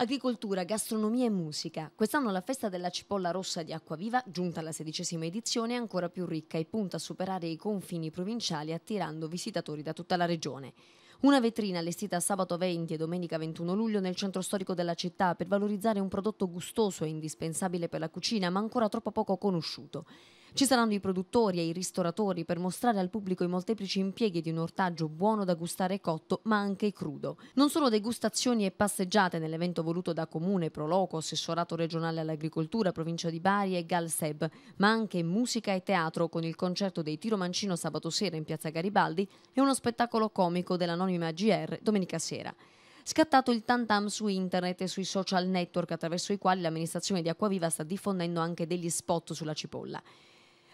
Agricoltura, gastronomia e musica. Quest'anno la festa della cipolla rossa di Acquaviva, giunta alla sedicesima edizione, è ancora più ricca e punta a superare i confini provinciali attirando visitatori da tutta la regione. Una vetrina allestita sabato 20 e domenica 21 luglio nel centro storico della città per valorizzare un prodotto gustoso e indispensabile per la cucina ma ancora troppo poco conosciuto. Ci saranno i produttori e i ristoratori per mostrare al pubblico i molteplici impieghi di un ortaggio buono da gustare cotto, ma anche crudo. Non solo degustazioni e passeggiate nell'evento voluto da Comune, Proloco, Assessorato regionale all'agricoltura, provincia di Bari e Galseb, ma anche musica e teatro con il concerto dei Tiro Mancino sabato sera in piazza Garibaldi e uno spettacolo comico dell'anonima GR domenica sera scattato il tantam su internet e sui social network attraverso i quali l'amministrazione di Acquaviva sta diffondendo anche degli spot sulla cipolla.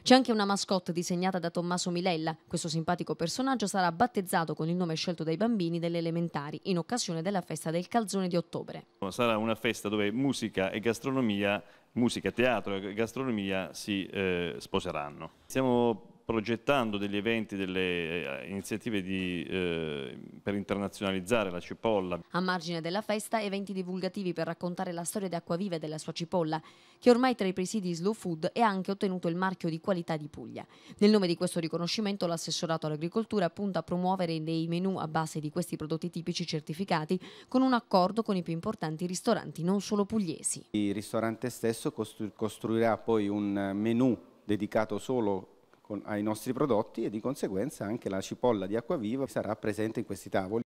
C'è anche una mascotte disegnata da Tommaso Milella. Questo simpatico personaggio sarà battezzato con il nome scelto dai bambini delle elementari in occasione della festa del calzone di ottobre. Sarà una festa dove musica e gastronomia, musica, teatro e gastronomia si eh, sposeranno. Siamo progettando degli eventi, delle eh, iniziative di, eh, per internazionalizzare la cipolla. A margine della festa, eventi divulgativi per raccontare la storia di Acquaviva e della sua cipolla, che ormai tra i presidi Slow Food è anche ottenuto il marchio di qualità di Puglia. Nel nome di questo riconoscimento, l'assessorato all'agricoltura punta a promuovere dei menù a base di questi prodotti tipici certificati con un accordo con i più importanti ristoranti, non solo pugliesi. Il ristorante stesso costruirà poi un eh, menù dedicato solo ai nostri prodotti e di conseguenza anche la cipolla di acquaviva sarà presente in questi tavoli.